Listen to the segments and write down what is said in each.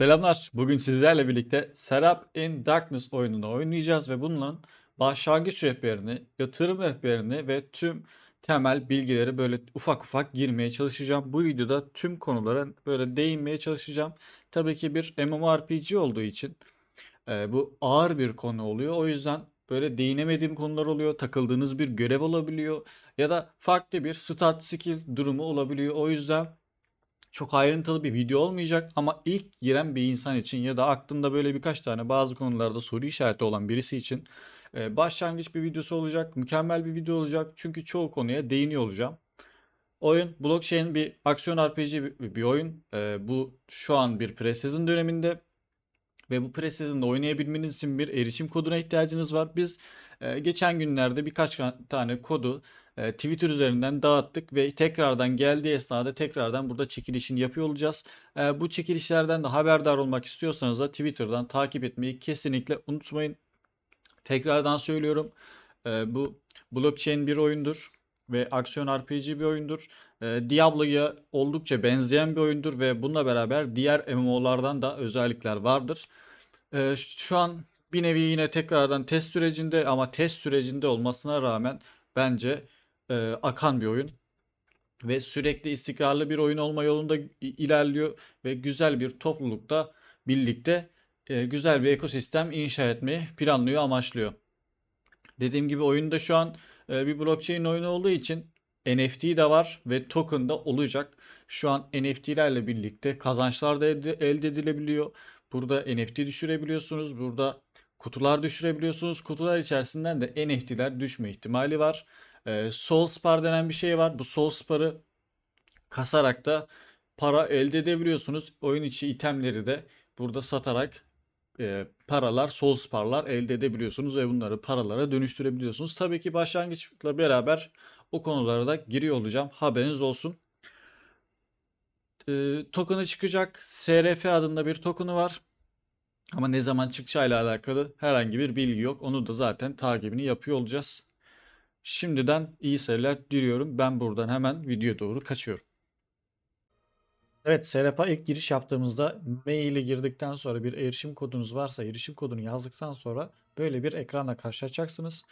Selamlar. Bugün sizlerle birlikte Serap in Darkness oyununu oynayacağız ve bununla başlangıç rehberini, yatırım rehberini ve tüm temel bilgileri böyle ufak ufak girmeye çalışacağım. Bu videoda tüm konulara böyle değinmeye çalışacağım. Tabii ki bir MMORPG olduğu için e, bu ağır bir konu oluyor. O yüzden böyle değinemediğim konular oluyor. Takıldığınız bir görev olabiliyor ya da farklı bir stat skill durumu olabiliyor. O yüzden çok ayrıntılı bir video olmayacak ama ilk giren bir insan için ya da aklında böyle birkaç tane bazı konularda soru işareti olan birisi için e, başlangıç bir videosu olacak. Mükemmel bir video olacak. Çünkü çoğu konuya değiniyor olacağım. Oyun blockchain bir aksiyon RPG bir, bir oyun. E, bu şu an bir pre-season döneminde ve bu pre-season'da oynayabilmeniz için bir erişim koduna ihtiyacınız var. Biz e, geçen günlerde birkaç tane kodu e, Twitter üzerinden dağıttık ve tekrardan geldiği esnada tekrardan burada çekilişini yapıyor olacağız. E, bu çekilişlerden de haberdar olmak istiyorsanız da Twitter'dan takip etmeyi kesinlikle unutmayın. Tekrardan söylüyorum. E, bu blockchain bir oyundur ve aksiyon RPG bir oyundur. Diablo'ya oldukça benzeyen bir oyundur ve bununla beraber diğer MMO'lardan da özellikler vardır. şu an bir nevi yine tekrardan test sürecinde ama test sürecinde olmasına rağmen bence e, akan bir oyun ve sürekli istikrarlı bir oyun olma yolunda ilerliyor ve güzel bir toplulukta birlikte e, güzel bir ekosistem inşa etmeyi planlıyor, amaçlıyor. Dediğim gibi oyunda şu an e, bir blockchain oyunu olduğu için NFT de var ve token de olacak. Şu an NFT'lerle birlikte kazançlar da elde, elde edilebiliyor. Burada NFT düşürebiliyorsunuz. Burada kutular düşürebiliyorsunuz. Kutular içerisinden de NFT'ler düşme ihtimali var. E, ee, Soul Spar denen bir şey var. Bu Soul Spar'ı kasarak da para elde edebiliyorsunuz. Oyun içi itemleri de burada satarak e, paralar, Soul Spar'lar elde edebiliyorsunuz ve bunları paralara dönüştürebiliyorsunuz. Tabii ki başlangıçla beraber o konulara da giriyor olacağım. Haberiniz olsun. E, token'ı çıkacak. SRF adında bir token'ı var. Ama ne zaman çıkacağıyla alakalı herhangi bir bilgi yok. Onu da zaten takibini yapıyor olacağız. Şimdiden iyi seyirler diliyorum. Ben buradan hemen videoya doğru kaçıyorum. Evet Serapa ilk giriş yaptığımızda mail ile girdikten sonra bir erişim kodunuz varsa erişim kodunu yazdıktan sonra böyle bir ekranla karşılaşacaksınız.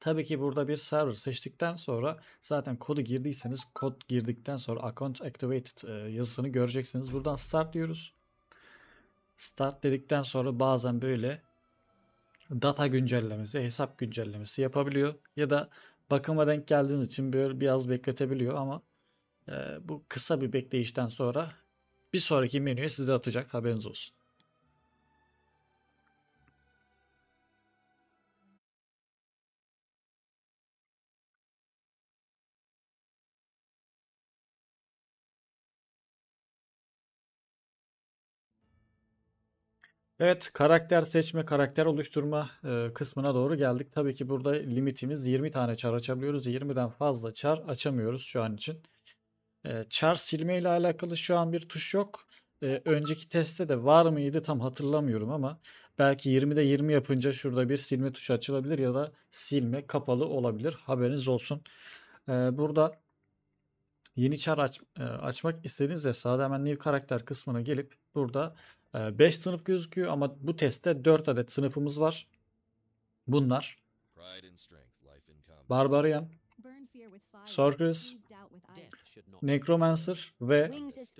Tabii ki burada bir server seçtikten sonra zaten kodu girdiyseniz kod girdikten sonra account activated e, yazısını göreceksiniz. Buradan start diyoruz. Start dedikten sonra bazen böyle data güncellemesi, hesap güncellemesi yapabiliyor. Ya da bakıma denk geldiğiniz için böyle biraz bekletebiliyor ama e, bu kısa bir bekleyişten sonra bir sonraki menüye size atacak haberiniz olsun. Evet karakter seçme, karakter oluşturma e, kısmına doğru geldik. Tabii ki burada limitimiz 20 tane çar açabiliyoruz. 20'den fazla çar açamıyoruz şu an için. E, çar silme ile alakalı şu an bir tuş yok. E, önceki testte de var mıydı tam hatırlamıyorum ama belki 20'de 20 yapınca şurada bir silme tuşu açılabilir ya da silme kapalı olabilir. Haberiniz olsun. E, burada yeni çar aç, e, açmak istediğinizde sadece hemen new karakter kısmına gelip burada 5 ee, sınıf gözüküyor ama bu testte 4 adet sınıfımız var. Bunlar Barbarian, Sorceress, Necromancer ve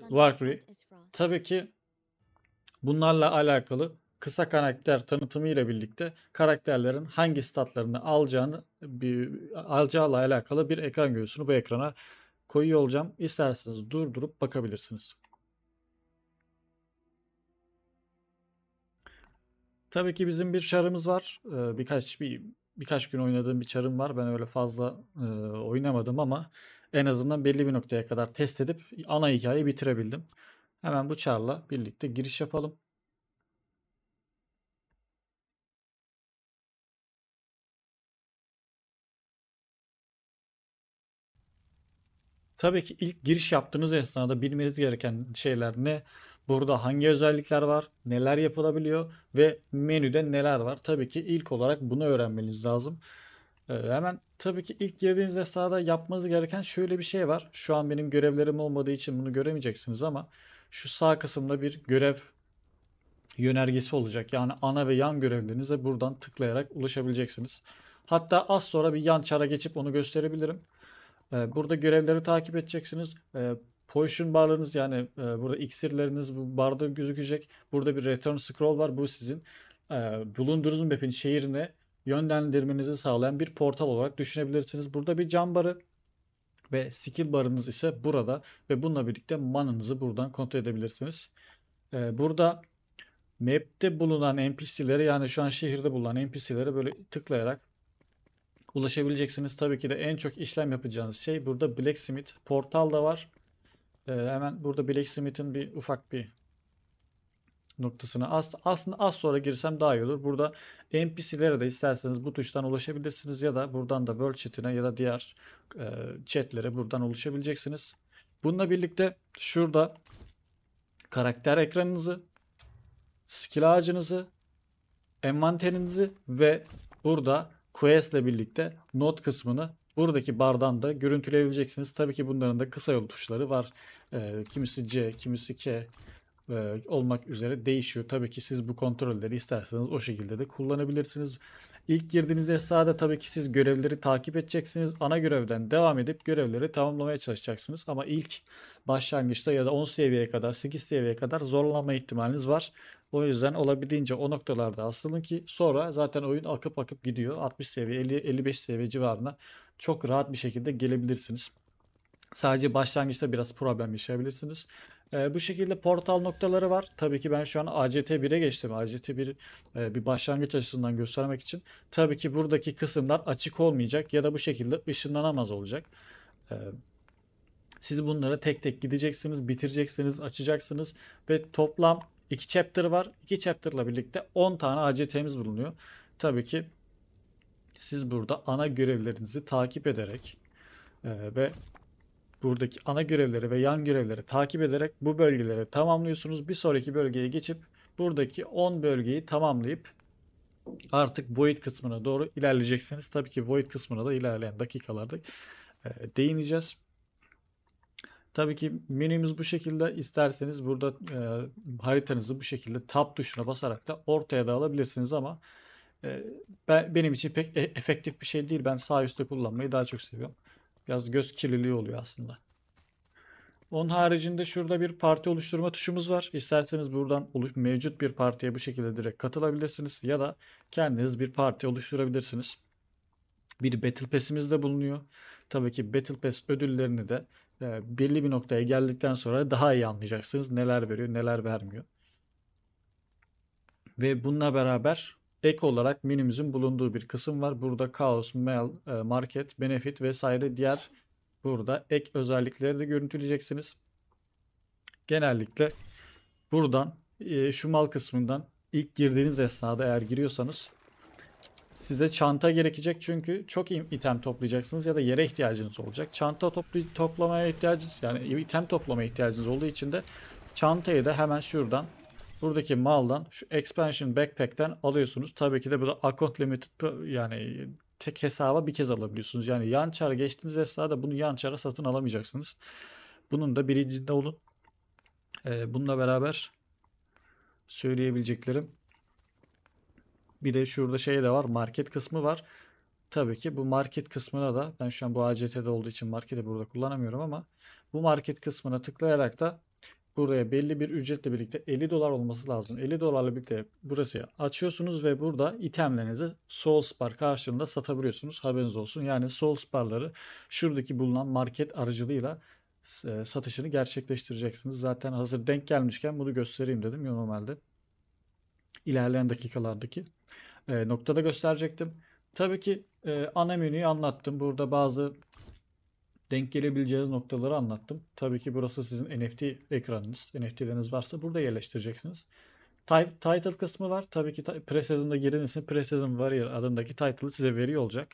Valkyrie. Tabii ki bunlarla alakalı kısa karakter tanıtımı ile birlikte karakterlerin hangi statlarını alacağını bir, alacağıyla alakalı bir ekran görüntüsünü bu ekrana koyuyor olacağım. İsterseniz durdurup bakabilirsiniz. Tabii ki bizim bir çarımız var. Ee, birkaç bir birkaç gün oynadığım bir çarım var. Ben öyle fazla e, oynamadım ama en azından belli bir noktaya kadar test edip ana hikayeyi bitirebildim. Hemen bu çarla birlikte giriş yapalım. Tabii ki ilk giriş yaptığınız esnada bilmeniz gereken şeyler ne? Burada hangi özellikler var? Neler yapılabiliyor? Ve menüde neler var? Tabii ki ilk olarak bunu öğrenmeniz lazım. Ee, hemen tabii ki ilk girdiğiniz esnada yapmanız gereken şöyle bir şey var. Şu an benim görevlerim olmadığı için bunu göremeyeceksiniz ama şu sağ kısımda bir görev yönergesi olacak. Yani ana ve yan görevlerinize buradan tıklayarak ulaşabileceksiniz. Hatta az sonra bir yan çara geçip onu gösterebilirim. Ee, burada görevleri takip edeceksiniz. Ee, Potion barlarınız yani e, burada iksirleriniz bu barda gözükecek. Burada bir return scroll var. Bu sizin e, bulunduğunuz map'in şehrine yönlendirmenizi sağlayan bir portal olarak düşünebilirsiniz. Burada bir can barı ve skill barınız ise burada ve bununla birlikte manınızı buradan kontrol edebilirsiniz. E, burada map'te bulunan NPC'lere yani şu an şehirde bulunan NPC'lere böyle tıklayarak ulaşabileceksiniz. Tabii ki de en çok işlem yapacağınız şey burada Blacksmith portal da var. Ee, hemen burada Blacksmith'in bir ufak bir noktasını az, aslında az sonra girsem daha iyi olur. Burada NPC'lere de isterseniz bu tuştan ulaşabilirsiniz ya da buradan da World Chat'ine ya da diğer e, chatlere buradan ulaşabileceksiniz. Bununla birlikte şurada karakter ekranınızı, skill ağacınızı, envanterinizi ve burada quest ile birlikte not kısmını buradaki bardan da görüntüleyebileceksiniz. Tabii ki bunların da kısa yol tuşları var e, kimisi C, kimisi K e, olmak üzere değişiyor. Tabii ki siz bu kontrolleri isterseniz o şekilde de kullanabilirsiniz. İlk girdiğinizde sahada tabii ki siz görevleri takip edeceksiniz. Ana görevden devam edip görevleri tamamlamaya çalışacaksınız. Ama ilk başlangıçta ya da 10 seviyeye kadar 8 seviyeye kadar zorlama ihtimaliniz var. O yüzden olabildiğince o noktalarda asılın ki sonra zaten oyun akıp akıp gidiyor. 60 seviye 50, 55 seviye civarına çok rahat bir şekilde gelebilirsiniz. Sadece başlangıçta biraz problem yaşayabilirsiniz. E, bu şekilde portal noktaları var. Tabii ki ben şu an ACT1'e geçtim. ACT1 e, bir başlangıç açısından göstermek için. Tabii ki buradaki kısımlar açık olmayacak ya da bu şekilde ışınlanamaz olacak. E, siz bunlara tek tek gideceksiniz, bitireceksiniz, açacaksınız ve toplam 2 chapter var. 2 chapter'la birlikte 10 tane ACT'miz bulunuyor. Tabii ki siz burada ana görevlerinizi takip ederek e, ve buradaki ana görevleri ve yan görevleri takip ederek bu bölgeleri tamamlıyorsunuz. Bir sonraki bölgeye geçip buradaki 10 bölgeyi tamamlayıp artık void kısmına doğru ilerleyeceksiniz. Tabii ki void kısmına da ilerleyen dakikalarda e, değineceğiz. Tabii ki menümüz bu şekilde. İsterseniz burada e, haritanızı bu şekilde tab tuşuna basarak da ortaya da alabilirsiniz ama e, ben, benim için pek e, efektif bir şey değil. Ben sağ üstte kullanmayı daha çok seviyorum. Biraz göz kirliliği oluyor aslında. Onun haricinde şurada bir parti oluşturma tuşumuz var. İsterseniz buradan mevcut bir partiye bu şekilde direkt katılabilirsiniz ya da kendiniz bir parti oluşturabilirsiniz. Bir Battle Pass'imiz de bulunuyor. Tabii ki Battle Pass ödüllerini de e, belli bir noktaya geldikten sonra daha iyi anlayacaksınız. Neler veriyor, neler vermiyor. Ve bununla beraber Ek olarak menümüzün bulunduğu bir kısım var. Burada Kaos, Mail, e, Market, Benefit vesaire diğer burada ek özellikleri de görüntüleyeceksiniz. Genellikle buradan e, şu mal kısmından ilk girdiğiniz esnada eğer giriyorsanız size çanta gerekecek çünkü çok item toplayacaksınız ya da yere ihtiyacınız olacak. Çanta topla toplamaya ihtiyacınız yani item toplamaya ihtiyacınız olduğu için de çantayı da hemen şuradan buradaki maldan şu expansion backpack'ten alıyorsunuz. Tabii ki de burada account limited yani tek hesaba bir kez alabiliyorsunuz. Yani yan çara geçtiğiniz esnada bunu yan çara satın alamayacaksınız. Bunun da bilincinde olun. Ee, bununla beraber söyleyebileceklerim. Bir de şurada şey de var. Market kısmı var. Tabii ki bu market kısmına da ben şu an bu ACT'de olduğu için marketi burada kullanamıyorum ama bu market kısmına tıklayarak da buraya belli bir ücretle birlikte 50 dolar olması lazım. 50 dolarla birlikte burası açıyorsunuz ve burada itemlerinizi spar karşılığında satabiliyorsunuz. Haberiniz olsun. Yani sparları şuradaki bulunan market aracılığıyla e, satışını gerçekleştireceksiniz. Zaten hazır denk gelmişken bunu göstereyim dedim normalde. İlerleyen dakikalardaki e, noktada gösterecektim. Tabii ki e, ana menüyü anlattım. Burada bazı denk gelebileceğiniz noktaları anlattım. Tabii ki burası sizin NFT ekranınız. NFT'leriniz varsa burada yerleştireceksiniz. Title kısmı var. Tabii ki pre-season'da girilmesin. Pre-season Warrior adındaki title'ı size veriyor olacak.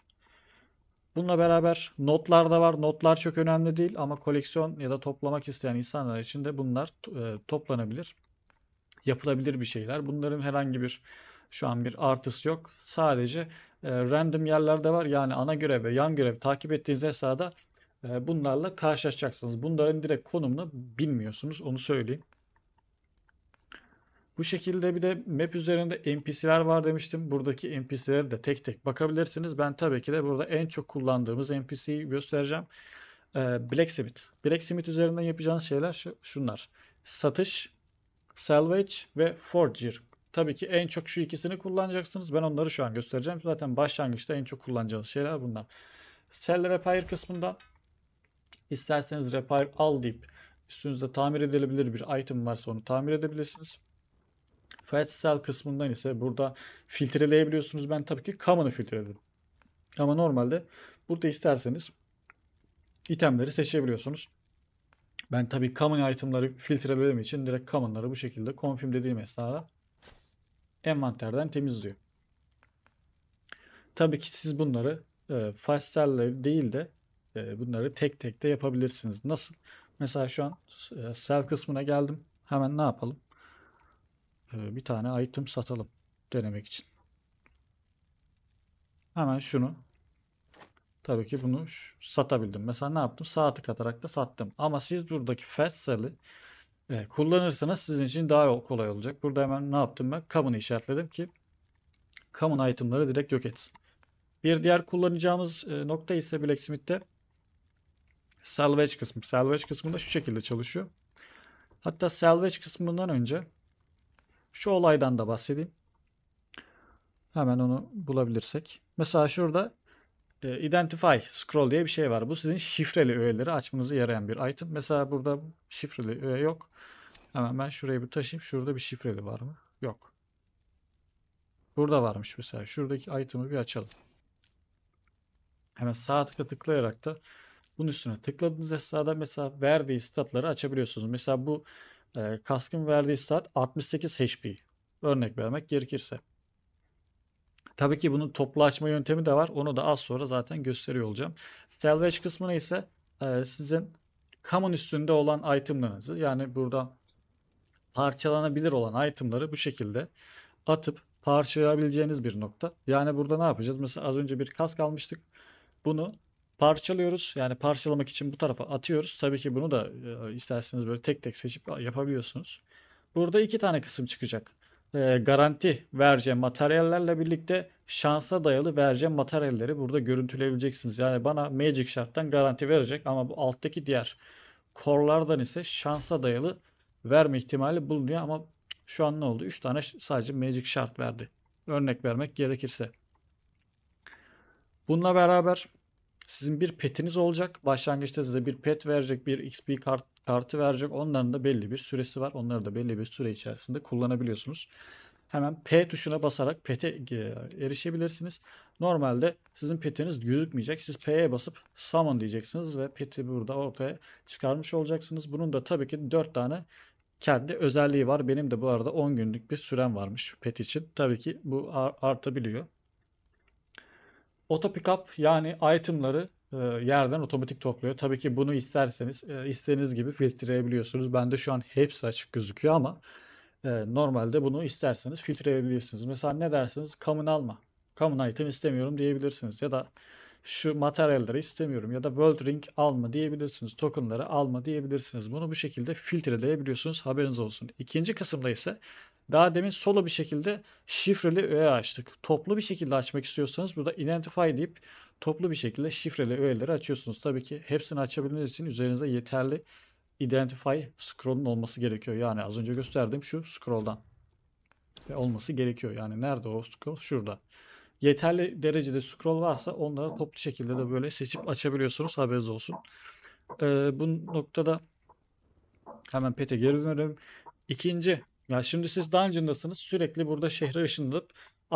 Bununla beraber notlar da var. Notlar çok önemli değil ama koleksiyon ya da toplamak isteyen insanlar için de bunlar e, toplanabilir. Yapılabilir bir şeyler. Bunların herhangi bir şu an bir artısı yok. Sadece e, random yerlerde var. Yani ana görev ve yan görev takip ettiğiniz esnada ee, bunlarla karşılaşacaksınız. Bunların direkt konumunu bilmiyorsunuz. Onu söyleyeyim. Bu şekilde bir de map üzerinde NPC'ler var demiştim. Buradaki NPC'lere de tek tek bakabilirsiniz. Ben tabii ki de burada en çok kullandığımız NPC'yi göstereceğim. Ee, Blacksmith. Blacksmith üzerinden yapacağınız şeyler şunlar. Satış, salvage ve forger. Tabii ki en çok şu ikisini kullanacaksınız. Ben onları şu an göstereceğim. Zaten başlangıçta en çok kullanacağınız şeyler bunlar. Seller Empire kısmında İsterseniz repair al deyip üstünüzde tamir edilebilir bir item varsa onu tamir edebilirsiniz. Fat cell kısmından ise burada filtreleyebiliyorsunuz. Ben tabii ki common'ı filtreledim. Ama normalde burada isterseniz itemleri seçebiliyorsunuz. Ben tabii common itemları filtrelediğim için direkt common'ları bu şekilde confirm dediğim esnada envanterden temizliyor. Tabii ki siz bunları e, Fastel'le değil de ee, bunları tek tek de yapabilirsiniz. Nasıl? Mesela şu an e, sell kısmına geldim. Hemen ne yapalım? Ee, bir tane item satalım denemek için. Hemen şunu Tabii ki bunu satabildim. Mesela ne yaptım? Sağ tık da sattım. Ama siz buradaki fast sell'i e, kullanırsanız sizin için daha kolay olacak. Burada hemen ne yaptım ben? Common'ı işaretledim ki common item'ları direkt yok etsin. Bir diğer kullanacağımız e, nokta ise Blacksmith'te salvage kısmı. Salvage kısmında şu şekilde çalışıyor. Hatta salvage kısmından önce şu olaydan da bahsedeyim. Hemen onu bulabilirsek. Mesela şurada e, identify scroll diye bir şey var. Bu sizin şifreli öğeleri açmanızı yarayan bir item. Mesela burada şifreli öğe yok. Hemen ben şurayı bir taşıyayım. Şurada bir şifreli var mı? Yok. Burada varmış mesela. Şuradaki item'ı bir açalım. Hemen sağ tıkla tıklayarak da bunun üstüne tıkladığınız sırada mesela verdiği statları açabiliyorsunuz. Mesela bu e, kaskın verdiği stat 68 HP. Örnek vermek gerekirse. Tabii ki bunun toplu açma yöntemi de var. Onu da az sonra zaten gösteriyor olacağım. Salvage kısmına ise e, sizin common üstünde olan itemlarınızı yani burada parçalanabilir olan itemları bu şekilde atıp parçalayabileceğiniz bir nokta. Yani burada ne yapacağız? Mesela az önce bir kask almıştık. Bunu parçalıyoruz. Yani parçalamak için bu tarafa atıyoruz. Tabii ki bunu da e, isterseniz böyle tek tek seçip yapabiliyorsunuz. Burada iki tane kısım çıkacak. E, garanti vereceğim materyallerle birlikte şansa dayalı vereceğim materyalleri burada görüntüleyebileceksiniz. Yani bana Magic Shard'dan garanti verecek ama bu alttaki diğer korlardan ise şansa dayalı verme ihtimali bulunuyor ama şu an ne oldu? 3 tane sadece Magic Shard verdi. Örnek vermek gerekirse. Bununla beraber sizin bir petiniz olacak. Başlangıçta size bir pet verecek, bir XP kart, kartı verecek. Onların da belli bir süresi var. Onları da belli bir süre içerisinde kullanabiliyorsunuz. Hemen P tuşuna basarak pete e, erişebilirsiniz. Normalde sizin petiniz gözükmeyecek. Siz P'ye basıp summon diyeceksiniz ve peti burada ortaya çıkarmış olacaksınız. Bunun da tabii ki 4 tane kendi özelliği var. Benim de bu arada 10 günlük bir sürem varmış pet için. Tabii ki bu artabiliyor. Auto pickup yani itemları e, yerden otomatik topluyor. Tabii ki bunu isterseniz e, istediğiniz gibi filtreleyebiliyorsunuz. Bende şu an hepsi açık gözüküyor ama e, normalde bunu isterseniz filtreleyebilirsiniz. Mesela ne dersiniz? Common alma. Common item istemiyorum diyebilirsiniz. Ya da şu materyalleri istemiyorum ya da World Ring alma diyebilirsiniz. Tokenları alma diyebilirsiniz. Bunu bu şekilde filtreleyebiliyorsunuz. Haberiniz olsun. İkinci kısımda ise daha demin solo bir şekilde şifreli öğe açtık. Toplu bir şekilde açmak istiyorsanız burada identify deyip toplu bir şekilde şifreli öğeleri açıyorsunuz. Tabii ki hepsini açabilmeniz için üzerinizde yeterli identify scroll'un olması gerekiyor. Yani az önce gösterdiğim şu scroll'dan Ve olması gerekiyor. Yani nerede o scroll? Şurada. Yeterli derecede scroll varsa onları toplu şekilde de böyle seçip açabiliyorsunuz. Haberiniz olsun. Ee, bu noktada hemen pete geri dönelim. İkinci yani şimdi siz dungeon'dasınız. Sürekli burada şehre ışınlanıp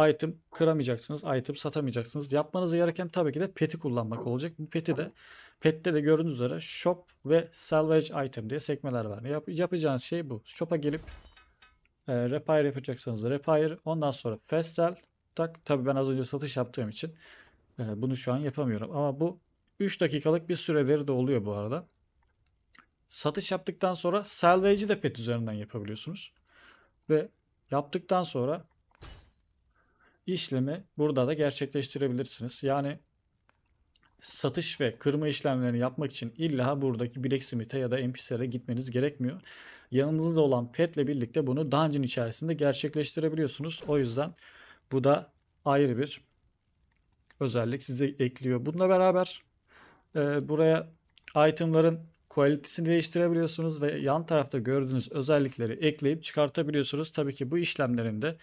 item kıramayacaksınız. Item satamayacaksınız. Yapmanız gereken tabii ki de peti kullanmak olacak. Bu peti de pette de gördüğünüz üzere shop ve salvage item diye sekmeler var. Yap, yapacağınız şey bu. Shop'a gelip e, repair yapacaksanız repair. Ondan sonra fast sell. Tak, tabii ben az önce satış yaptığım için e, bunu şu an yapamıyorum. Ama bu 3 dakikalık bir süreleri de oluyor bu arada. Satış yaptıktan sonra salvage'i de pet üzerinden yapabiliyorsunuz ve yaptıktan sonra işlemi burada da gerçekleştirebilirsiniz. Yani satış ve kırma işlemlerini yapmak için illa buradaki Blacksmith'e ya da NPC'lere gitmeniz gerekmiyor. Yanınızda olan petle birlikte bunu dungeon içerisinde gerçekleştirebiliyorsunuz. O yüzden bu da ayrı bir özellik size ekliyor. Bununla beraber e, buraya itemların Kualitesini değiştirebiliyorsunuz ve yan tarafta gördüğünüz özellikleri ekleyip çıkartabiliyorsunuz. Tabii ki bu işlemlerinde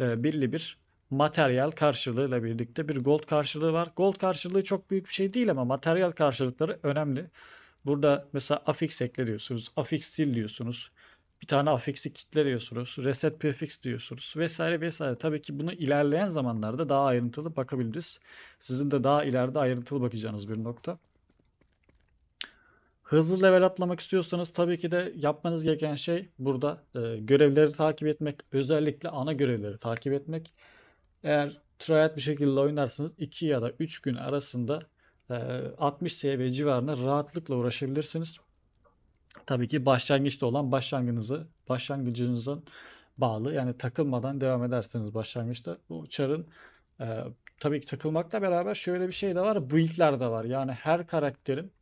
e, belli bir materyal karşılığıyla birlikte bir gold karşılığı var. Gold karşılığı çok büyük bir şey değil ama materyal karşılıkları önemli. Burada mesela affix ekle diyorsunuz, afix sil diyorsunuz. Bir tane affixi kitle diyorsunuz, reset prefix diyorsunuz vesaire vesaire. Tabii ki bunu ilerleyen zamanlarda daha ayrıntılı bakabiliriz. Sizin de daha ileride ayrıntılı bakacağınız bir nokta. Hızlı level atlamak istiyorsanız tabii ki de yapmanız gereken şey burada e, görevleri takip etmek. Özellikle ana görevleri takip etmek. Eğer triad bir şekilde oynarsınız 2 ya da 3 gün arasında e, 60 SV civarına rahatlıkla uğraşabilirsiniz. Tabii ki başlangıçta olan başlangıcınızı başlangıcınızın bağlı. Yani takılmadan devam ederseniz başlangıçta bu çarın e, tabii ki takılmakla beraber şöyle bir şey de var. Build'ler de var. Yani her karakterin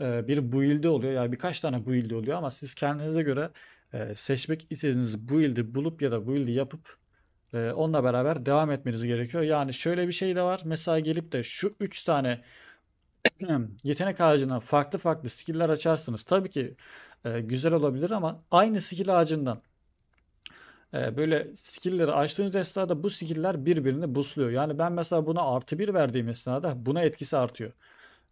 bir build'i oluyor. Yani birkaç tane build'i oluyor ama siz kendinize göre seçmek istediğiniz build'i bulup ya da build'i yapıp onunla beraber devam etmeniz gerekiyor. Yani şöyle bir şey de var. Mesela gelip de şu 3 tane yetenek ağacından farklı farklı skill'ler açarsınız. Tabii ki güzel olabilir ama aynı skill ağacından böyle skill'leri açtığınız esnada bu skill'ler birbirini busluyor. Yani ben mesela buna artı bir verdiğim esnada buna etkisi artıyor.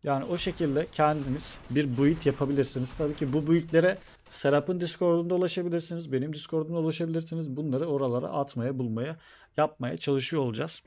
Yani o şekilde kendiniz bir build yapabilirsiniz. Tabii ki bu buildlere Serap'ın Discord'unda ulaşabilirsiniz. Benim Discord'umda ulaşabilirsiniz. Bunları oralara atmaya, bulmaya, yapmaya çalışıyor olacağız.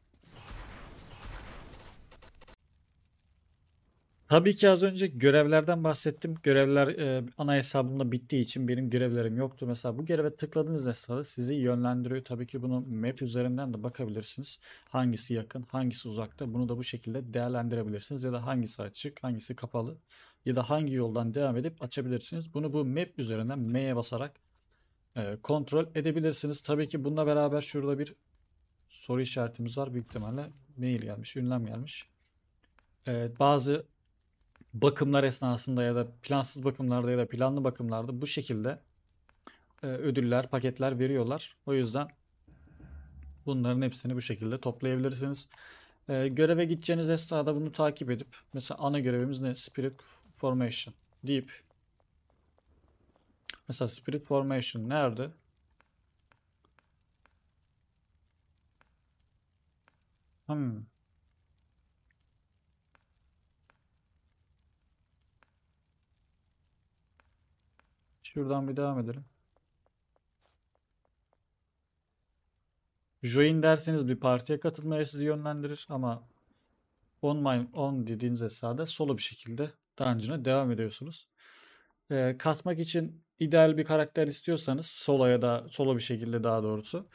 Tabii ki az önce görevlerden bahsettim. Görevler e, ana hesabımda bittiği için benim görevlerim yoktu. Mesela bu göreve tıkladığınız esnada sizi yönlendiriyor. Tabii ki bunu map üzerinden de bakabilirsiniz. Hangisi yakın, hangisi uzakta bunu da bu şekilde değerlendirebilirsiniz. Ya da hangisi açık, hangisi kapalı ya da hangi yoldan devam edip açabilirsiniz. Bunu bu map üzerinden M'ye basarak e, kontrol edebilirsiniz. Tabii ki bununla beraber şurada bir soru işaretimiz var. Büyük ihtimalle mail gelmiş, ünlem gelmiş. Evet, bazı bakımlar esnasında ya da plansız bakımlarda ya da planlı bakımlarda bu şekilde e, ödüller, paketler veriyorlar. O yüzden bunların hepsini bu şekilde toplayabilirsiniz. E, göreve gideceğiniz esnada bunu takip edip mesela ana görevimiz ne? Spirit Formation deyip mesela Spirit Formation nerede? Hmm. Şuradan bir devam edelim. Join derseniz bir partiye katılmaya sizi yönlendirir ama on my on dediğiniz esnada solo bir şekilde dungeon'a devam ediyorsunuz. Ee, kasmak için ideal bir karakter istiyorsanız solo ya da solo bir şekilde daha doğrusu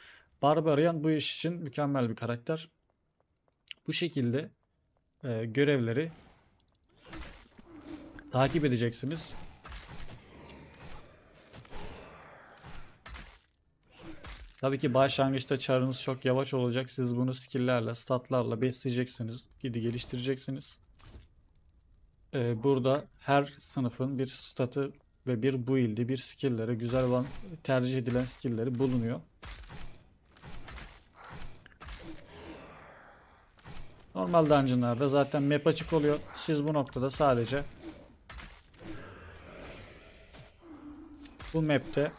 Barbarian bu iş için mükemmel bir karakter. Bu şekilde e, görevleri takip edeceksiniz. Tabii ki başlangıçta çarınız çok yavaş olacak. Siz bunu skill'lerle, statlarla besleyeceksiniz. Gidi geliştireceksiniz. Ee, burada her sınıfın bir statı ve bir build'i, bir skill'lere, güzel olan tercih edilen skill'leri bulunuyor. Normal dungeonlarda zaten map açık oluyor. Siz bu noktada sadece bu map'te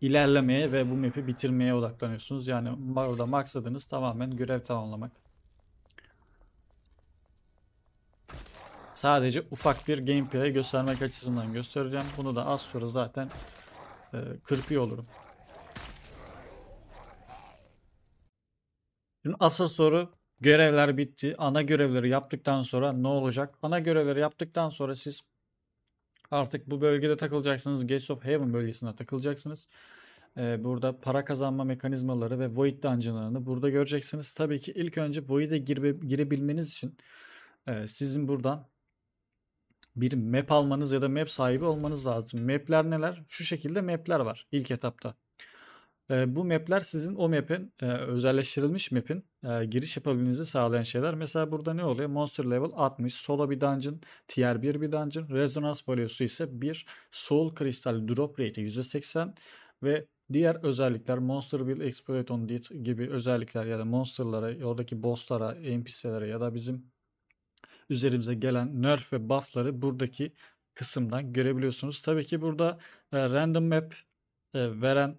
ilerlemeye ve bu map'i bitirmeye odaklanıyorsunuz. Yani orada maksadınız tamamen görev tamamlamak. Sadece ufak bir gameplay göstermek açısından göstereceğim. Bunu da az sonra zaten e, kırpıyor olurum. Şimdi asıl soru görevler bitti. Ana görevleri yaptıktan sonra ne olacak? Ana görevleri yaptıktan sonra siz Artık bu bölgede takılacaksınız. Gates of Heaven bölgesine takılacaksınız. Ee, burada para kazanma mekanizmaları ve Void Dungeon'larını burada göreceksiniz. Tabii ki ilk önce Void'e girebilmeniz için e, sizin buradan bir map almanız ya da map sahibi olmanız lazım. Map'ler neler? Şu şekilde map'ler var ilk etapta. E, bu map'ler sizin o map'in e, özelleştirilmiş map'in e, giriş yapabilmenizi sağlayan şeyler. Mesela burada ne oluyor? Monster level 60, solo bir dungeon, tier 1 bir dungeon, rezonans valyosu ise 1, soul kristal drop rate %80 ve Diğer özellikler Monster Build Exploit on Deed gibi özellikler ya da monsterlara, oradaki bosslara, NPC'lere ya da bizim üzerimize gelen nerf ve buff'ları buradaki kısımdan görebiliyorsunuz. Tabii ki burada e, random map e, veren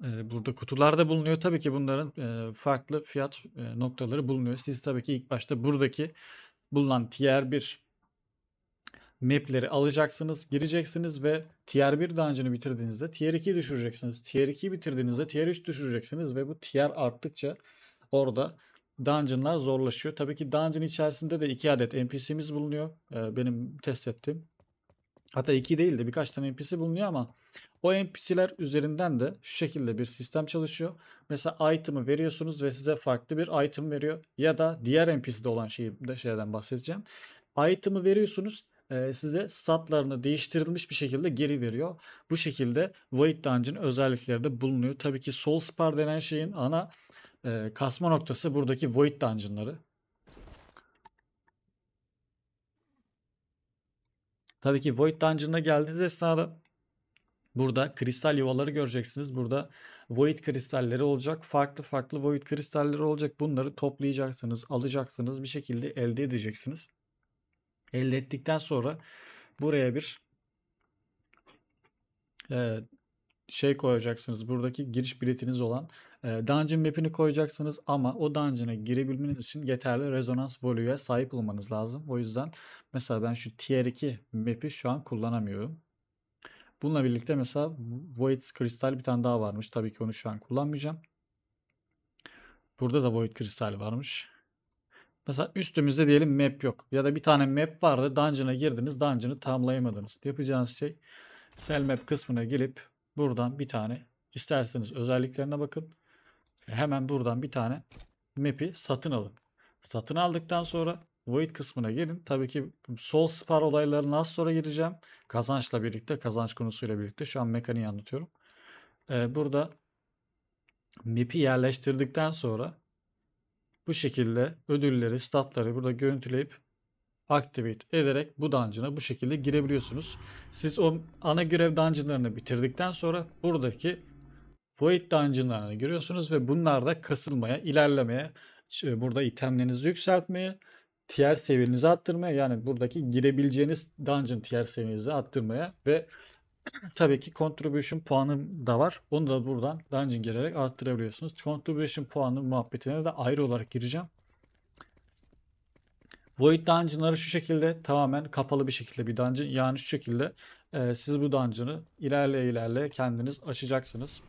Burada kutularda bulunuyor. Tabii ki bunların farklı fiyat noktaları bulunuyor. Siz tabii ki ilk başta buradaki bulunan tier 1 mapleri alacaksınız, gireceksiniz ve tier 1 dungeon'ı bitirdiğinizde tier 2'yi düşüreceksiniz. Tier 2'yi bitirdiğinizde tier 3 düşüreceksiniz ve bu tier arttıkça orada dungeon'lar zorlaşıyor. Tabii ki dungeon içerisinde de 2 adet NPC'miz bulunuyor. Benim test ettiğim. Hatta iki değil de birkaç tane NPC bulunuyor ama o NPC'ler üzerinden de şu şekilde bir sistem çalışıyor. Mesela item'ı veriyorsunuz ve size farklı bir item veriyor. Ya da diğer NPC'de olan şeyi, de şeyden bahsedeceğim. Item'ı veriyorsunuz e, size statlarını değiştirilmiş bir şekilde geri veriyor. Bu şekilde Void Dungeon özellikleri de bulunuyor. Tabii ki Soul Spar denen şeyin ana e, kasma noktası buradaki Void Dungeon'ları. Tabii ki Void Dungeon'a geldiğiniz esnada burada kristal yuvaları göreceksiniz. Burada Void kristalleri olacak. Farklı farklı Void kristalleri olacak. Bunları toplayacaksınız, alacaksınız. Bir şekilde elde edeceksiniz. Elde ettikten sonra buraya bir e, şey koyacaksınız. Buradaki giriş biletiniz olan e, dungeon map'ini koyacaksınız ama o dungeon'a girebilmeniz için yeterli rezonans volüye sahip olmanız lazım. O yüzden mesela ben şu tier 2 map'i şu an kullanamıyorum. Bununla birlikte mesela Void Crystal bir tane daha varmış. Tabii ki onu şu an kullanmayacağım. Burada da Void Crystal varmış. Mesela üstümüzde diyelim map yok. Ya da bir tane map vardı. Dungeon'a girdiniz. Dungeon'ı tamlayamadınız. Yapacağınız şey Sell Map kısmına gelip Buradan bir tane isterseniz özelliklerine bakın. Hemen buradan bir tane map'i satın alın. Satın aldıktan sonra void kısmına gelin. Tabii ki sol spar olaylarına az sonra gireceğim. Kazançla birlikte, kazanç konusuyla birlikte şu an mekaniği anlatıyorum. Ee, burada map'i yerleştirdikten sonra bu şekilde ödülleri, statları burada görüntüleyip activate ederek bu dungeon'a bu şekilde girebiliyorsunuz. Siz o ana görev dungeon'larını bitirdikten sonra buradaki void dungeon'larına giriyorsunuz ve bunlarda kasılmaya, ilerlemeye, burada itemlerinizi yükseltmeye, tier seviyenizi arttırmaya yani buradaki girebileceğiniz dungeon tier seviyenizi arttırmaya ve tabii ki contribution puanım da var. Onu da buradan dungeon girerek arttırabiliyorsunuz. Contribution puanı muhabbetine de ayrı olarak gireceğim. Void dungeon'ları şu şekilde tamamen kapalı bir şekilde bir dungeon. Yani şu şekilde e, siz bu dungeon'ı ilerle ilerle kendiniz açacaksınız.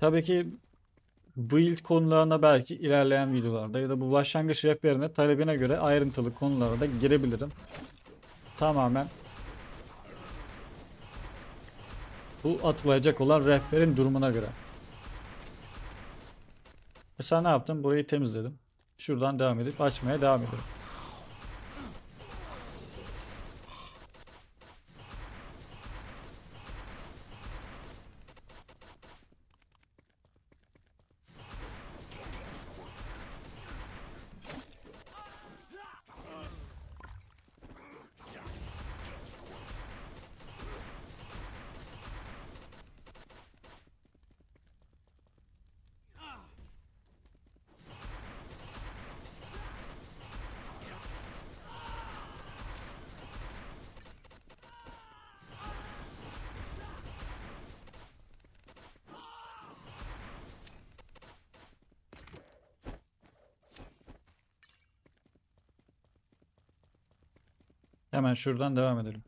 Tabii ki build konularına belki ilerleyen videolarda ya da bu başlangıç rehberine talebine göre ayrıntılı konulara da girebilirim tamamen bu atılacak olan rehberin durumuna göre. Mesela ne yaptım? Burayı temizledim. Şuradan devam edip açmaya devam ediyorum. Hemen şuradan devam edelim.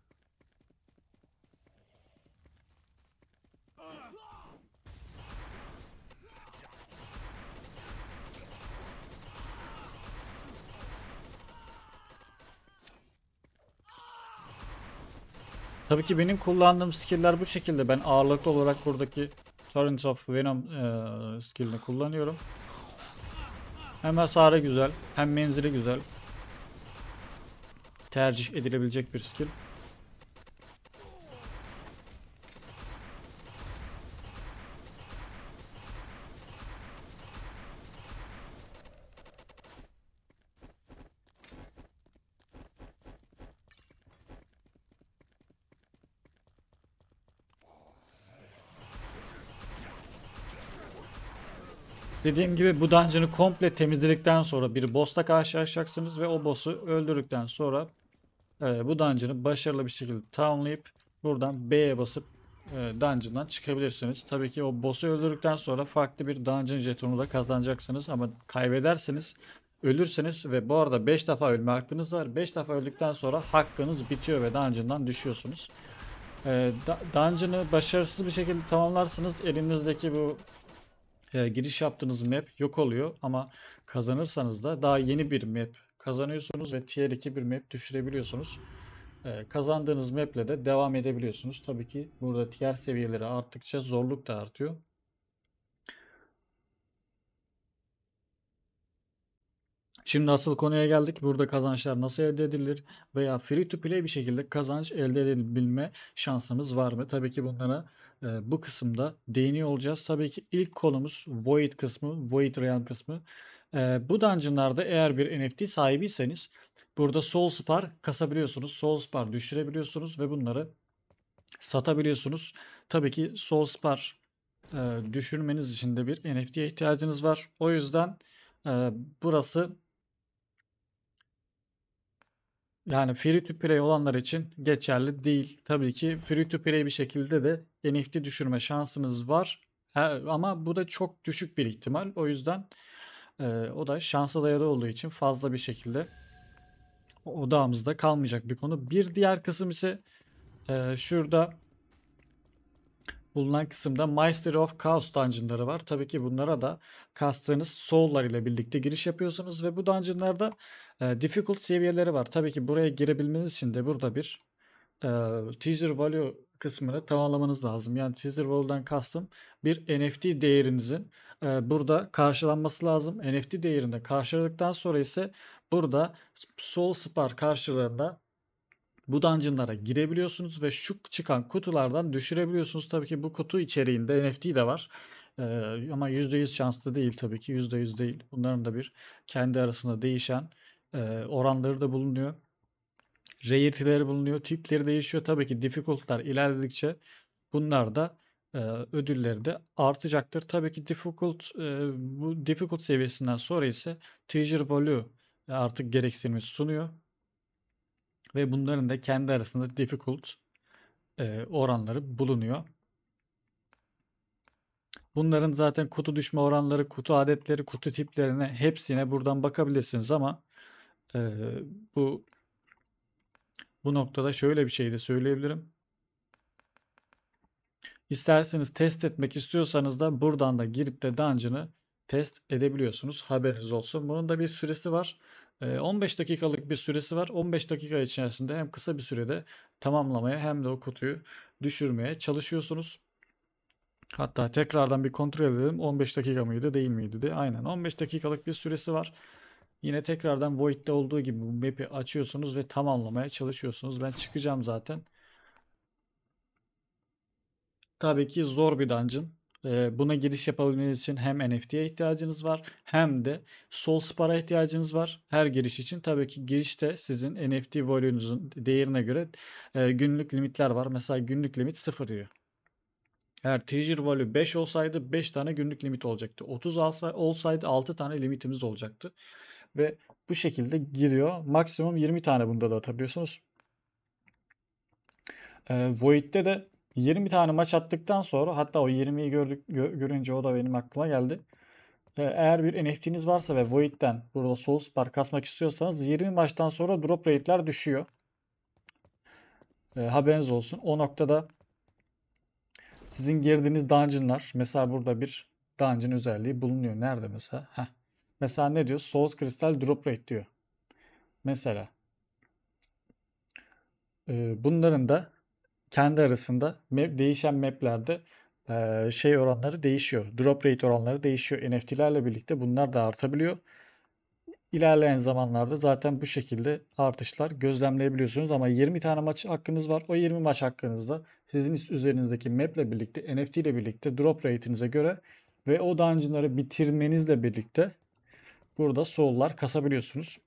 Tabii ki benim kullandığım skill'ler bu şekilde. Ben ağırlıklı olarak buradaki Torrent of Venom e, skill'ini kullanıyorum. Hem hasarı güzel, hem menzili güzel tercih edilebilecek bir skill. Dediğim gibi bu dungeon'ı komple temizledikten sonra bir boss'la karşılaşacaksınız ve o boss'u öldürdükten sonra e, bu dungeon'ı başarılı bir şekilde tamamlayıp buradan B'ye basıp e, dungeon'dan çıkabilirsiniz. Tabii ki o boss'u öldürdükten sonra farklı bir dungeon jetonu da kazanacaksınız ama kaybederseniz ölürseniz ve bu arada 5 defa ölme hakkınız var. 5 defa öldükten sonra hakkınız bitiyor ve dungeon'dan düşüyorsunuz. E, dungeon'ı başarısız bir şekilde tamamlarsınız elinizdeki bu e, giriş yaptığınız map yok oluyor ama kazanırsanız da daha yeni bir map kazanıyorsunuz ve tier 2 bir map düşürebiliyorsunuz. E, kazandığınız ile de devam edebiliyorsunuz. Tabii ki burada tier seviyeleri arttıkça zorluk da artıyor. Şimdi asıl konuya geldik. Burada kazançlar nasıl elde edilir veya free to play bir şekilde kazanç elde edebilme şansımız var mı? Tabii ki bunlara e, bu kısımda değiniyor olacağız. Tabii ki ilk konumuz Void kısmı, Void Realm kısmı. E, bu dungeonlarda eğer bir NFT sahibiyseniz burada Soul Spar kasabiliyorsunuz. Soul Spar düşürebiliyorsunuz ve bunları satabiliyorsunuz. Tabii ki Soul Spar e, düşürmeniz için de bir NFT'ye ihtiyacınız var. O yüzden e, burası yani free to play olanlar için geçerli değil. Tabii ki free to play bir şekilde de NFT düşürme şansınız var. Ama bu da çok düşük bir ihtimal. O yüzden e, o da şansa dayalı olduğu için fazla bir şekilde odağımızda kalmayacak bir konu. Bir diğer kısım ise e, şurada bulunan kısımda Master of Chaos dungeonları var. Tabii ki bunlara da kastığınız soul'lar ile birlikte giriş yapıyorsunuz ve bu dungeonlarda e, difficult seviyeleri var. Tabii ki buraya girebilmeniz için de burada bir e, teaser value kısmını tamamlamanız lazım. Yani teaser value'dan kastım bir NFT değerinizin e, burada karşılanması lazım. NFT değerinde karşıladıktan sonra ise burada soul spar karşılığında bu dungeonlara girebiliyorsunuz ve şu çıkan kutulardan düşürebiliyorsunuz. Tabii ki bu kutu içeriğinde NFT de var. Ee, ama %100 şanslı değil tabii ki. %100 değil. Bunların da bir kendi arasında değişen e, oranları da bulunuyor. Rarity'leri bulunuyor. Tipleri değişiyor. Tabii ki difficult'lar ilerledikçe bunlar da e, ödülleri de artacaktır. Tabii ki difficult e, bu difficult seviyesinden sonra ise treasure value artık gereksinimi sunuyor. Ve bunların da kendi arasında difficult e, oranları bulunuyor. Bunların zaten kutu düşme oranları, kutu adetleri, kutu tiplerine hepsine buradan bakabilirsiniz ama e, bu bu noktada şöyle bir şey de söyleyebilirim. İsterseniz test etmek istiyorsanız da buradan da girip de dungeon'ı test edebiliyorsunuz. Haberiniz olsun. Bunun da bir süresi var. 15 dakikalık bir süresi var. 15 dakika içerisinde hem kısa bir sürede tamamlamaya hem de o kutuyu düşürmeye çalışıyorsunuz. Hatta tekrardan bir kontrol edelim. 15 dakika mıydı değil miydi diye. Aynen 15 dakikalık bir süresi var. Yine tekrardan Void'de olduğu gibi bu map'i açıyorsunuz ve tamamlamaya çalışıyorsunuz. Ben çıkacağım zaten. Tabii ki zor bir dungeon. Buna giriş yapabilmeniz için hem NFT'ye ihtiyacınız var hem de sol Solspar'a ihtiyacınız var. Her giriş için tabii ki girişte sizin NFT volümünüzün değerine göre günlük limitler var. Mesela günlük limit 0 diyor. Eğer treasure value 5 olsaydı 5 tane günlük limit olacaktı. 30 alsa, olsaydı 6 tane limitimiz olacaktı. Ve bu şekilde giriyor. Maksimum 20 tane bunda da atabiliyorsunuz. E, Void'de de 20 tane maç attıktan sonra hatta o 20'yi gördük görünce o da benim aklıma geldi. E, eğer bir NFT'niz varsa ve Void'den burada Soulspark kasmak istiyorsanız 20 maçtan sonra drop rate'ler düşüyor. Ee, haberiniz olsun. O noktada sizin girdiğiniz dungeonlar mesela burada bir dungeon özelliği bulunuyor. Nerede mesela? Heh. Mesela ne diyor? Souls Crystal Drop Rate diyor. Mesela. Ee, bunların da kendi arasında map, değişen maplerde şey oranları değişiyor. Drop rate oranları değişiyor. NFT'lerle birlikte bunlar da artabiliyor. İlerleyen zamanlarda zaten bu şekilde artışlar gözlemleyebiliyorsunuz ama 20 tane maç hakkınız var. O 20 maç hakkınızda sizin üzerinizdeki map ile birlikte NFT ile birlikte drop rate'inize göre ve o dungeon'ları bitirmenizle birlikte burada soul'lar kasabiliyorsunuz.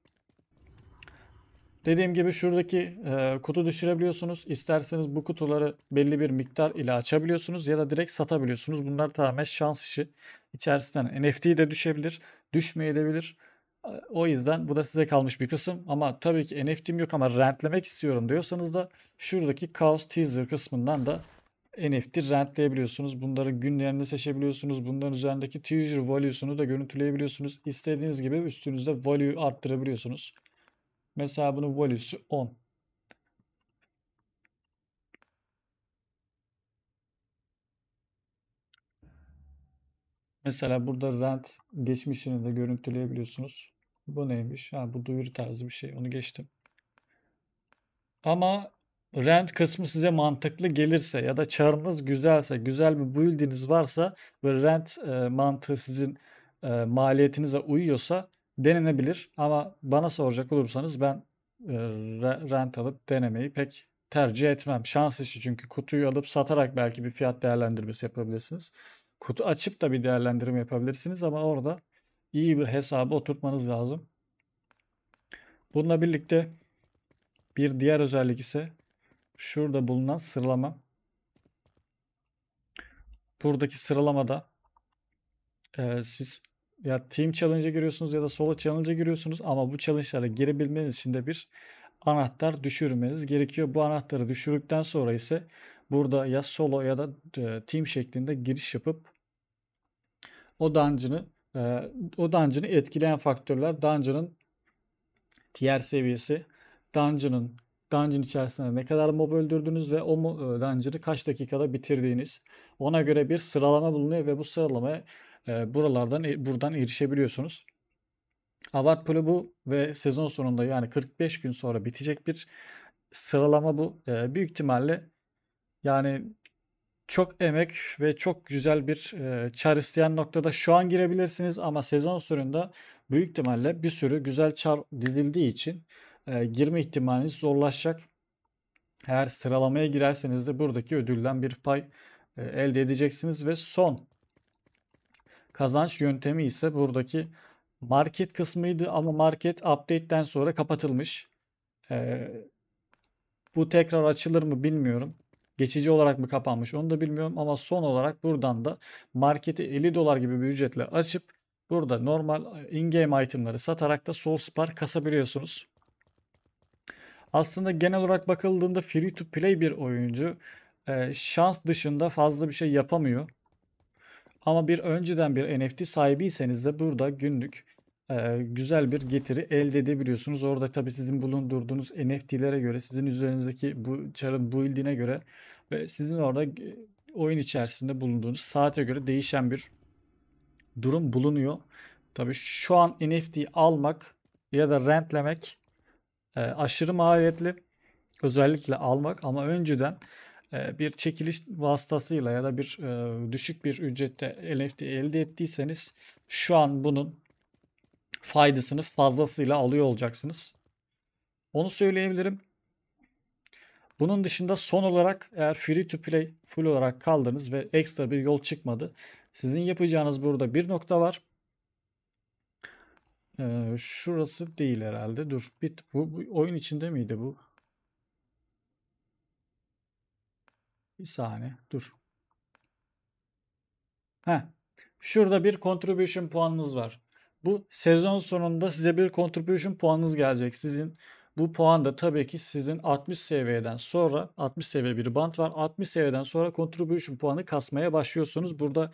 Dediğim gibi şuradaki e, kutu düşürebiliyorsunuz. İsterseniz bu kutuları belli bir miktar ile açabiliyorsunuz ya da direkt satabiliyorsunuz. Bunlar tamamen şans işi. İçerisinden NFT de düşebilir, düşmeyebilir. E, o yüzden bu da size kalmış bir kısım. Ama tabii ki NFT'm yok ama rentlemek istiyorum diyorsanız da şuradaki Chaos Teaser kısmından da NFT rentleyebiliyorsunuz. Bunları günlerini seçebiliyorsunuz. Bunların üzerindeki teaser value'sunu da görüntüleyebiliyorsunuz. İstediğiniz gibi üstünüzde value arttırabiliyorsunuz. Mesela bunun volüsü 10. Mesela burada rent geçmişini de görüntüleyebiliyorsunuz. Bu neymiş? Ha, bu duyuru tarzı bir şey. Onu geçtim. Ama rent kısmı size mantıklı gelirse ya da çağrınız güzelse, güzel bir build'iniz varsa ve rent e, mantığı sizin e, maliyetinize uyuyorsa denenebilir ama bana soracak olursanız ben e, rent alıp denemeyi pek tercih etmem. Şans işi çünkü kutuyu alıp satarak belki bir fiyat değerlendirmesi yapabilirsiniz. Kutu açıp da bir değerlendirme yapabilirsiniz ama orada iyi bir hesabı oturtmanız lazım. Bununla birlikte bir diğer özellik ise şurada bulunan sıralama. Buradaki sıralamada e, siz ya team challenge'a giriyorsunuz ya da solo challenge'a giriyorsunuz ama bu challenge'lara girebilmeniz için de bir anahtar düşürmeniz gerekiyor. Bu anahtarı düşürdükten sonra ise burada ya solo ya da e, team şeklinde giriş yapıp o dungeon'ı e, o dungeon'ı etkileyen faktörler dungeon'ın tier seviyesi, dungeon'ın dungeon içerisinde ne kadar mob öldürdünüz ve o e, dungeon'ı kaç dakikada bitirdiğiniz. Ona göre bir sıralama bulunuyor ve bu sıralamaya ee, buralardan buradan erişebiliyorsunuz. Abart Pro bu ve sezon sonunda yani 45 gün sonra bitecek bir sıralama bu. Ee, büyük ihtimalle yani çok emek ve çok güzel bir e, çar isteyen noktada şu an girebilirsiniz ama sezon sonunda büyük ihtimalle bir sürü güzel çar dizildiği için e, girme ihtimaliniz zorlaşacak. Eğer sıralamaya girerseniz de buradaki ödülden bir pay e, elde edeceksiniz ve son kazanç yöntemi ise buradaki market kısmıydı ama market update'den sonra kapatılmış. Ee, bu tekrar açılır mı bilmiyorum. Geçici olarak mı kapanmış onu da bilmiyorum ama son olarak buradan da marketi 50 dolar gibi bir ücretle açıp burada normal e, in-game itemları satarak da Soul Spar kasabiliyorsunuz. Aslında genel olarak bakıldığında free to play bir oyuncu e, şans dışında fazla bir şey yapamıyor. Ama bir önceden bir NFT sahibiyseniz de burada günlük e, güzel bir getiri elde edebiliyorsunuz. Orada tabii sizin bulundurduğunuz NFT'lere göre, sizin üzerinizdeki bu çarın build'ine göre ve sizin orada e, oyun içerisinde bulunduğunuz saate göre değişen bir durum bulunuyor. Tabii şu an NFT almak ya da rentlemek e, aşırı maliyetli özellikle almak ama önceden e, bir çekiliş vasıtasıyla ya da bir e, düşük bir ücrette NFT elde ettiyseniz şu an bunun faydasını fazlasıyla alıyor olacaksınız. Onu söyleyebilirim. Bunun dışında son olarak eğer free to play full olarak kaldınız ve ekstra bir yol çıkmadı. Sizin yapacağınız burada bir nokta var. Ee, şurası değil herhalde. Dur bit bu, bu oyun içinde miydi bu? Bir saniye dur. Ha, Şurada bir contribution puanınız var. Bu sezon sonunda size bir contribution puanınız gelecek. Sizin bu puan da tabii ki sizin 60 seviyeden sonra 60 seviye bir band var. 60 seviyeden sonra contribution puanı kasmaya başlıyorsunuz. Burada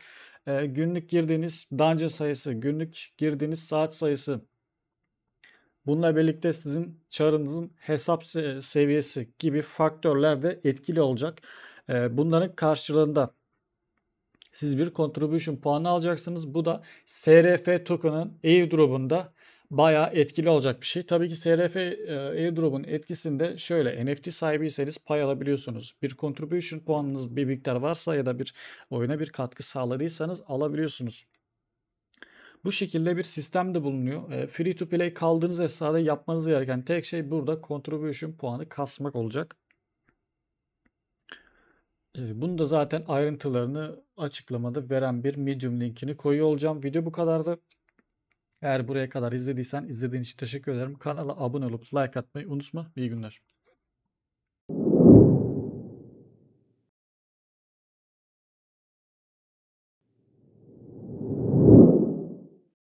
e, günlük girdiğiniz dungeon sayısı, günlük girdiğiniz saat sayısı bununla birlikte sizin çağrınızın hesap seviyesi gibi faktörler de etkili olacak. Ee, bunların karşılığında siz bir contribution puanı alacaksınız. Bu da SRF token'ın airdrop'unda bayağı etkili olacak bir şey. Tabii ki SRF e, airdrop'un etkisinde şöyle NFT sahibiyseniz pay alabiliyorsunuz. Bir contribution puanınız bir miktar varsa ya da bir oyuna bir katkı sağladıysanız alabiliyorsunuz. Bu şekilde bir sistem de bulunuyor. E, free to play kaldığınız esnada yapmanız gereken tek şey burada contribution puanı kasmak olacak. Ee, bunu da zaten ayrıntılarını açıklamada veren bir Medium linkini koyuyor olacağım. Video bu kadardı. Eğer buraya kadar izlediysen izlediğin için teşekkür ederim. Kanala abone olup like atmayı unutma. İyi günler.